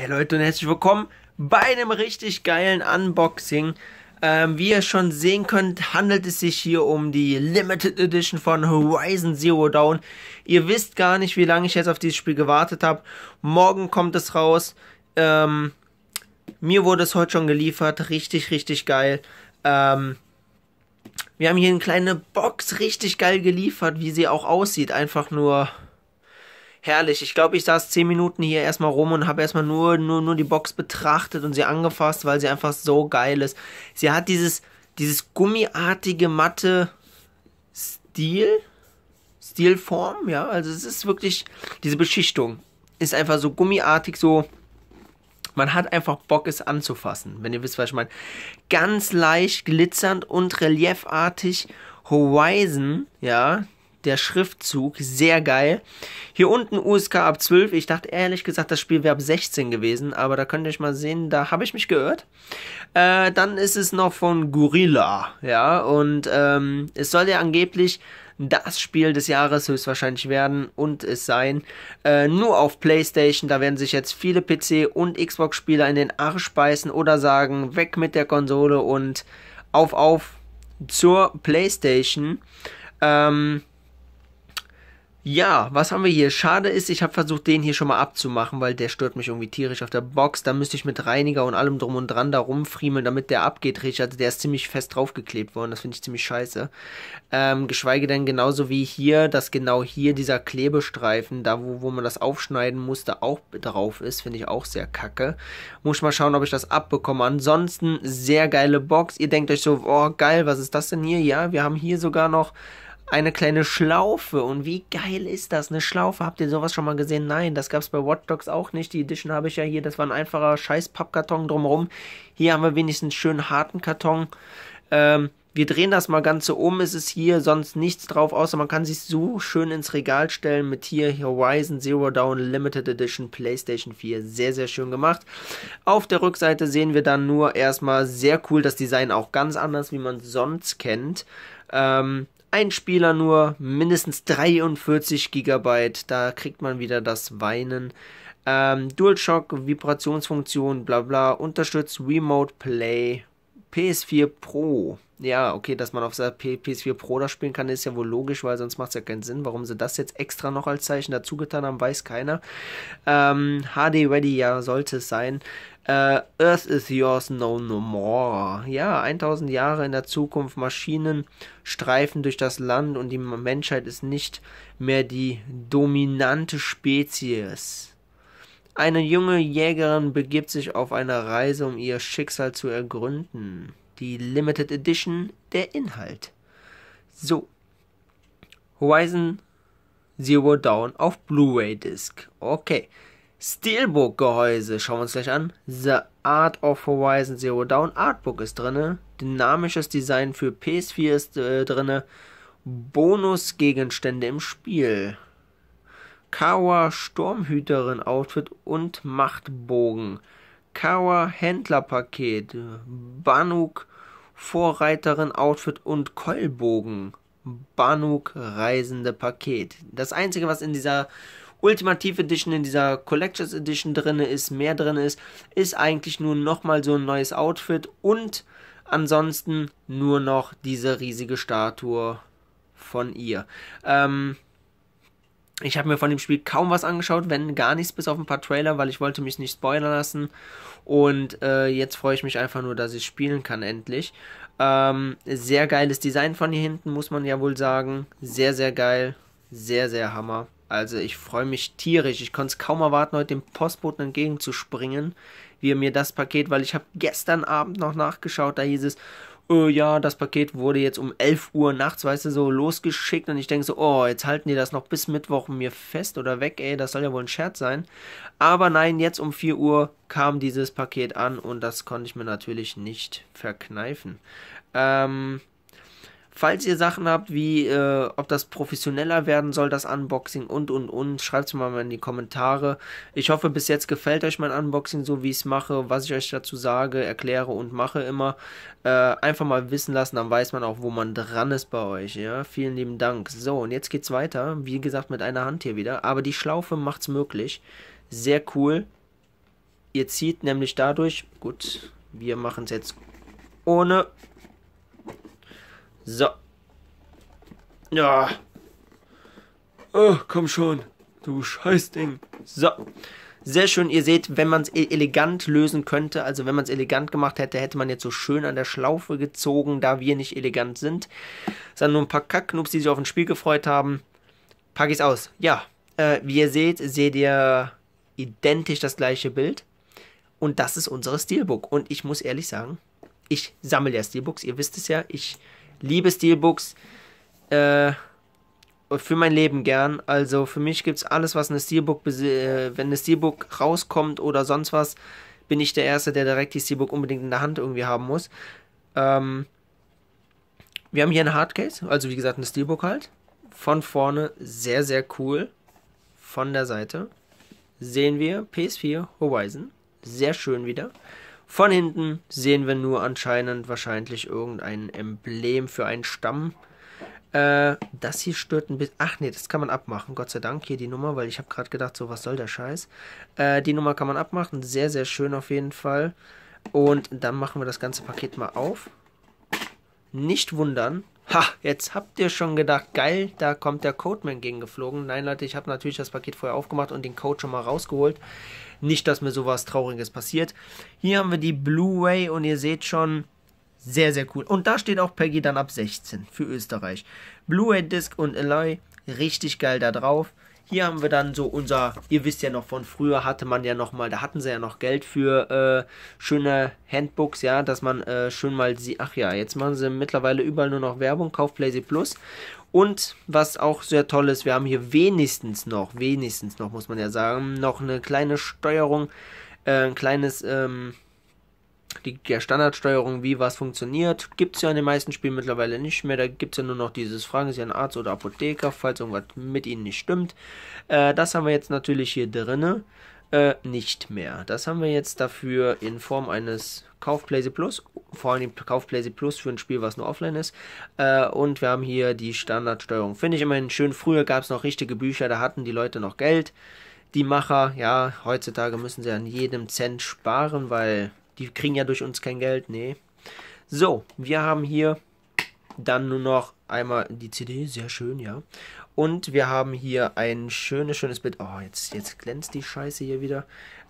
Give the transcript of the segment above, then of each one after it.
Hey Leute und herzlich willkommen bei einem richtig geilen Unboxing. Ähm, wie ihr schon sehen könnt, handelt es sich hier um die Limited Edition von Horizon Zero Dawn. Ihr wisst gar nicht, wie lange ich jetzt auf dieses Spiel gewartet habe. Morgen kommt es raus. Ähm, mir wurde es heute schon geliefert. Richtig, richtig geil. Ähm, wir haben hier eine kleine Box richtig geil geliefert, wie sie auch aussieht. Einfach nur herrlich. Ich glaube, ich saß zehn Minuten hier erstmal rum und habe erstmal nur, nur, nur die Box betrachtet und sie angefasst, weil sie einfach so geil ist. Sie hat dieses, dieses gummiartige, matte Stil, Stilform, ja. Also es ist wirklich, diese Beschichtung ist einfach so gummiartig, so. Man hat einfach Bock, es anzufassen, wenn ihr wisst, was ich meine. Ganz leicht glitzernd und reliefartig. Horizon, ja, der Schriftzug, sehr geil. Hier unten USK ab 12. Ich dachte ehrlich gesagt, das Spiel wäre ab 16 gewesen, aber da könnt ihr euch mal sehen, da habe ich mich geirrt. Äh, dann ist es noch von Gorilla, ja, und ähm, es soll ja angeblich das Spiel des Jahres höchstwahrscheinlich werden und es sein. Äh, nur auf PlayStation, da werden sich jetzt viele PC- und Xbox-Spieler in den Arsch beißen oder sagen, weg mit der Konsole und auf, auf zur PlayStation. Ähm, ja, was haben wir hier? Schade ist, ich habe versucht, den hier schon mal abzumachen, weil der stört mich irgendwie tierisch auf der Box. Da müsste ich mit Reiniger und allem drum und dran da rumfriemeln, damit der abgeht, Richard. Also der ist ziemlich fest draufgeklebt worden, das finde ich ziemlich scheiße. Ähm, geschweige denn genauso wie hier, dass genau hier dieser Klebestreifen, da wo, wo man das aufschneiden musste, auch drauf ist, finde ich auch sehr kacke. Muss ich mal schauen, ob ich das abbekomme. Ansonsten, sehr geile Box. Ihr denkt euch so, oh geil, was ist das denn hier? Ja, wir haben hier sogar noch eine kleine Schlaufe. Und wie geil ist das? Eine Schlaufe. Habt ihr sowas schon mal gesehen? Nein, das gab es bei Watch Dogs auch nicht. Die Edition habe ich ja hier. Das war ein einfacher scheiß Pappkarton drumherum. Hier haben wir wenigstens einen schönen harten Karton. Ähm, wir drehen das mal ganz so um. Es ist hier sonst nichts drauf, außer man kann sich so schön ins Regal stellen mit hier Horizon Zero Dawn Limited Edition PlayStation 4. Sehr, sehr schön gemacht. Auf der Rückseite sehen wir dann nur erstmal sehr cool das Design, auch ganz anders, wie man sonst kennt. Ähm, ein Spieler nur, mindestens 43 GB. Da kriegt man wieder das Weinen. Ähm, DualShock, Vibrationsfunktion, bla bla, unterstützt Remote Play, PS4 Pro. Ja, okay, dass man auf der PS4 Pro das spielen kann, ist ja wohl logisch, weil sonst macht es ja keinen Sinn. Warum sie das jetzt extra noch als Zeichen dazu getan haben, weiß keiner. Ähm, HD Ready, ja, sollte es sein. Äh, Earth is yours, no, no more. Ja, 1000 Jahre in der Zukunft, Maschinen streifen durch das Land und die Menschheit ist nicht mehr die dominante Spezies. Eine junge Jägerin begibt sich auf eine Reise, um ihr Schicksal zu ergründen. Die Limited Edition, der Inhalt. So. Horizon Zero Dawn auf Blu-ray Disc. Okay. Steelbook-Gehäuse. Schauen wir uns gleich an. The Art of Horizon Zero Down Artbook ist drin. Dynamisches Design für PS4 ist äh, drin. Bonusgegenstände im Spiel. Kawa Sturmhüterin Outfit und Machtbogen. Kawa Händlerpaket. Banuk Vorreiterin Outfit und Keulbogen. Banuk Reisende Paket. Das einzige, was in dieser Ultimative Edition, in dieser Collectors Edition drin ist, mehr drin ist, ist eigentlich nur nochmal so ein neues Outfit und ansonsten nur noch diese riesige Statue von ihr. Ähm, ich habe mir von dem Spiel kaum was angeschaut, wenn gar nichts, bis auf ein paar Trailer, weil ich wollte mich nicht spoilern lassen. Und äh, jetzt freue ich mich einfach nur, dass ich spielen kann endlich. Ähm, sehr geiles Design von hier hinten, muss man ja wohl sagen. Sehr, sehr geil. Sehr, sehr Hammer. Also ich freue mich tierisch. Ich konnte es kaum erwarten, heute dem Postboten entgegenzuspringen, wie er mir das Paket, weil ich habe gestern Abend noch nachgeschaut, da hieß es, oh ja, das Paket wurde jetzt um 11 Uhr nachts, weißt du, so losgeschickt und ich denke so, oh, jetzt halten die das noch bis Mittwoch mir fest oder weg, ey, das soll ja wohl ein Scherz sein. Aber nein, jetzt um 4 Uhr kam dieses Paket an und das konnte ich mir natürlich nicht verkneifen. Ähm, Falls ihr Sachen habt, wie äh, ob das professioneller werden soll, das Unboxing und und und, schreibt es mal in die Kommentare. Ich hoffe, bis jetzt gefällt euch mein Unboxing so, wie ich es mache, was ich euch dazu sage, erkläre und mache immer. Äh, einfach mal wissen lassen, dann weiß man auch, wo man dran ist bei euch. Ja, vielen lieben Dank. So, und jetzt geht's weiter. Wie gesagt, mit einer Hand hier wieder. Aber die Schlaufe macht's möglich. Sehr cool. Ihr zieht nämlich dadurch, gut, wir machen es jetzt ohne so. Ja. Oh, komm schon. Du Scheißding. So. Sehr schön, ihr seht, wenn man es elegant lösen könnte, also wenn man es elegant gemacht hätte, hätte man jetzt so schön an der Schlaufe gezogen, da wir nicht elegant sind. Es sind nur ein paar Kackknups, die sich auf ein Spiel gefreut haben. Packe ich es aus. Ja, äh, wie ihr seht, seht ihr identisch das gleiche Bild. Und das ist unsere Steelbook. Und ich muss ehrlich sagen, ich sammle ja Steelbooks. Ihr wisst es ja, ich liebe Steelbooks äh, für mein Leben gern. Also für mich gibt es alles, was eine Steelbook, äh, wenn eine Steelbook rauskommt oder sonst was, bin ich der Erste, der direkt die Steelbook unbedingt in der Hand irgendwie haben muss. Ähm, wir haben hier eine Hardcase, also wie gesagt eine Steelbook halt. Von vorne sehr, sehr cool. Von der Seite sehen wir PS4 Horizon. Sehr schön wieder. Von hinten sehen wir nur anscheinend wahrscheinlich irgendein Emblem für einen Stamm. Äh, das hier stört ein bisschen... Ach nee, das kann man abmachen. Gott sei Dank hier die Nummer, weil ich habe gerade gedacht, so was soll der Scheiß. Äh, die Nummer kann man abmachen. Sehr, sehr schön auf jeden Fall. Und dann machen wir das ganze Paket mal auf. Nicht wundern, Ha, jetzt habt ihr schon gedacht, geil, da kommt der Codeman gegen geflogen. Nein, Leute, ich habe natürlich das Paket vorher aufgemacht und den Code schon mal rausgeholt. Nicht, dass mir sowas Trauriges passiert. Hier haben wir die Blu-ray und ihr seht schon, sehr, sehr cool. Und da steht auch Peggy dann ab 16 für Österreich. Blu-ray Disc und Alloy, richtig geil da drauf. Hier haben wir dann so unser, ihr wisst ja noch von früher hatte man ja noch mal, da hatten sie ja noch Geld für äh, schöne Handbooks, ja, dass man äh, schön mal sie, ach ja, jetzt machen sie mittlerweile überall nur noch Werbung, kauf Blazy Plus. Und was auch sehr toll ist, wir haben hier wenigstens noch, wenigstens noch, muss man ja sagen, noch eine kleine Steuerung, äh, ein kleines, ähm, die Standardsteuerung, wie was funktioniert, gibt es ja in den meisten Spielen mittlerweile nicht mehr. Da gibt es ja nur noch dieses Fragen Sie einen Arzt oder Apotheker, falls irgendwas mit Ihnen nicht stimmt. Äh, das haben wir jetzt natürlich hier drinne. Äh, nicht mehr. Das haben wir jetzt dafür in Form eines Kauf PlayStation Plus, vor allem Kauf PlayStation Plus für ein Spiel, was nur offline ist. Äh, und wir haben hier die Standardsteuerung. Finde ich immerhin schön. Früher gab es noch richtige Bücher, da hatten die Leute noch Geld. Die Macher, ja, heutzutage müssen sie an jedem Cent sparen, weil die kriegen ja durch uns kein Geld, nee. So, wir haben hier dann nur noch einmal die CD, sehr schön, ja. Und wir haben hier ein schönes, schönes Bild. Oh, jetzt, jetzt glänzt die Scheiße hier wieder.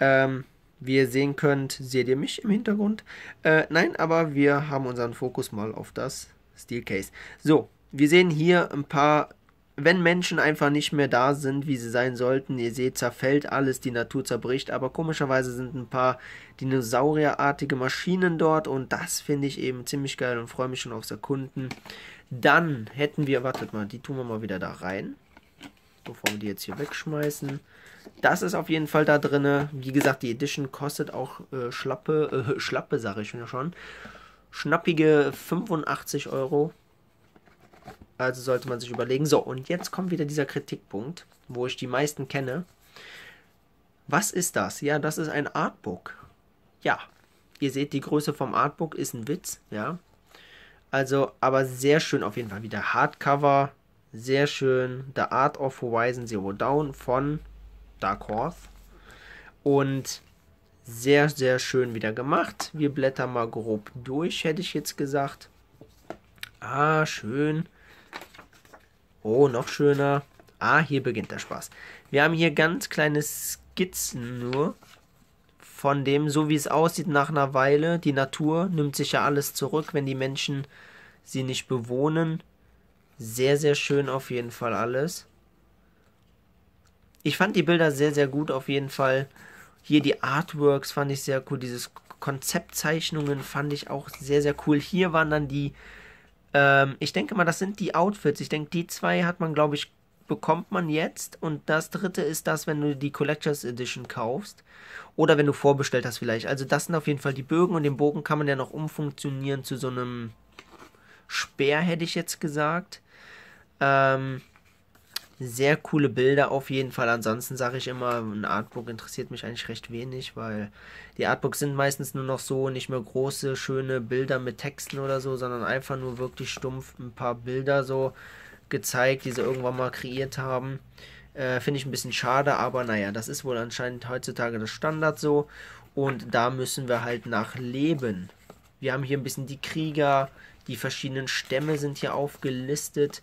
Ähm, wie ihr sehen könnt, seht ihr mich im Hintergrund? Äh, nein, aber wir haben unseren Fokus mal auf das Steelcase. So, wir sehen hier ein paar wenn Menschen einfach nicht mehr da sind, wie sie sein sollten, ihr seht, zerfällt alles, die Natur zerbricht, aber komischerweise sind ein paar dinosaurierartige Maschinen dort und das finde ich eben ziemlich geil und freue mich schon aufs Erkunden. Dann hätten wir, wartet mal, die tun wir mal wieder da rein, bevor wir die jetzt hier wegschmeißen. Das ist auf jeden Fall da drin. Wie gesagt, die Edition kostet auch äh, schlappe, äh, schlappe sage ich mir schon, schnappige 85 Euro also sollte man sich überlegen. So, und jetzt kommt wieder dieser Kritikpunkt, wo ich die meisten kenne. Was ist das? Ja, das ist ein Artbook. Ja, ihr seht, die Größe vom Artbook ist ein Witz, ja. Also, aber sehr schön auf jeden Fall wieder Hardcover, sehr schön. The Art of Horizon Zero Down von Dark Horse. Und sehr, sehr schön wieder gemacht. Wir blättern mal grob durch, hätte ich jetzt gesagt. Ah, schön. Oh, noch schöner. Ah, hier beginnt der Spaß. Wir haben hier ganz kleine Skizzen nur von dem, so wie es aussieht nach einer Weile. Die Natur nimmt sich ja alles zurück, wenn die Menschen sie nicht bewohnen. Sehr, sehr schön auf jeden Fall alles. Ich fand die Bilder sehr, sehr gut auf jeden Fall. Hier die Artworks fand ich sehr cool. Dieses Konzeptzeichnungen fand ich auch sehr, sehr cool. Hier waren dann die ähm, ich denke mal, das sind die Outfits. Ich denke, die zwei hat man, glaube ich, bekommt man jetzt. Und das dritte ist das, wenn du die Collectors Edition kaufst. Oder wenn du vorbestellt hast vielleicht. Also das sind auf jeden Fall die Bögen. Und den Bogen kann man ja noch umfunktionieren zu so einem Speer, hätte ich jetzt gesagt. Ähm, sehr coole Bilder auf jeden Fall. Ansonsten sage ich immer, ein Artbook interessiert mich eigentlich recht wenig, weil die Artbooks sind meistens nur noch so, nicht mehr große, schöne Bilder mit Texten oder so, sondern einfach nur wirklich stumpf ein paar Bilder so gezeigt, die sie irgendwann mal kreiert haben. Äh, Finde ich ein bisschen schade, aber naja, das ist wohl anscheinend heutzutage das Standard so. Und da müssen wir halt nach leben. Wir haben hier ein bisschen die Krieger, die verschiedenen Stämme sind hier aufgelistet.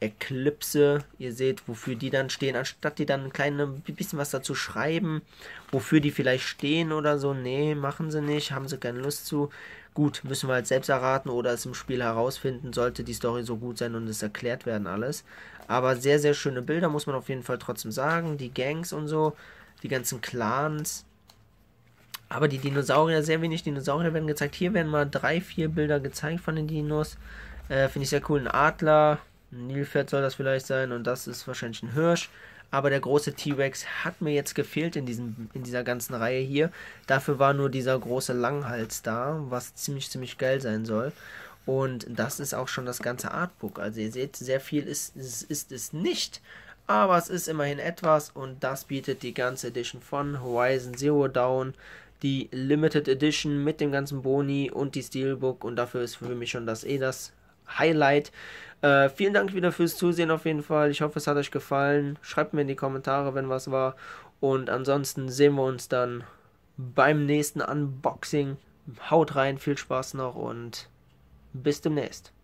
Eclipse. Ihr seht, wofür die dann stehen. Anstatt die dann ein kleines bisschen was dazu schreiben, wofür die vielleicht stehen oder so. Nee, machen sie nicht, haben sie keine Lust zu. Gut, müssen wir halt selbst erraten oder es im Spiel herausfinden, sollte die Story so gut sein und es erklärt werden alles. Aber sehr, sehr schöne Bilder, muss man auf jeden Fall trotzdem sagen. Die Gangs und so, die ganzen Clans. Aber die Dinosaurier, sehr wenig Dinosaurier werden gezeigt. Hier werden mal drei, vier Bilder gezeigt von den Dinos. Äh, Finde ich sehr cool. Ein Adler, ein Nilpferd soll das vielleicht sein und das ist wahrscheinlich ein Hirsch. Aber der große T-Rex hat mir jetzt gefehlt in, diesem, in dieser ganzen Reihe hier. Dafür war nur dieser große Langhals da, was ziemlich, ziemlich geil sein soll. Und das ist auch schon das ganze Artbook. Also ihr seht, sehr viel ist, ist, ist es nicht. Aber es ist immerhin etwas und das bietet die ganze Edition von Horizon Zero Dawn die Limited Edition mit dem ganzen Boni und die Steelbook und dafür ist für mich schon das eh das Highlight. Äh, vielen Dank wieder fürs Zusehen auf jeden Fall. Ich hoffe, es hat euch gefallen. Schreibt mir in die Kommentare, wenn was war. Und ansonsten sehen wir uns dann beim nächsten Unboxing. Haut rein, viel Spaß noch und bis demnächst.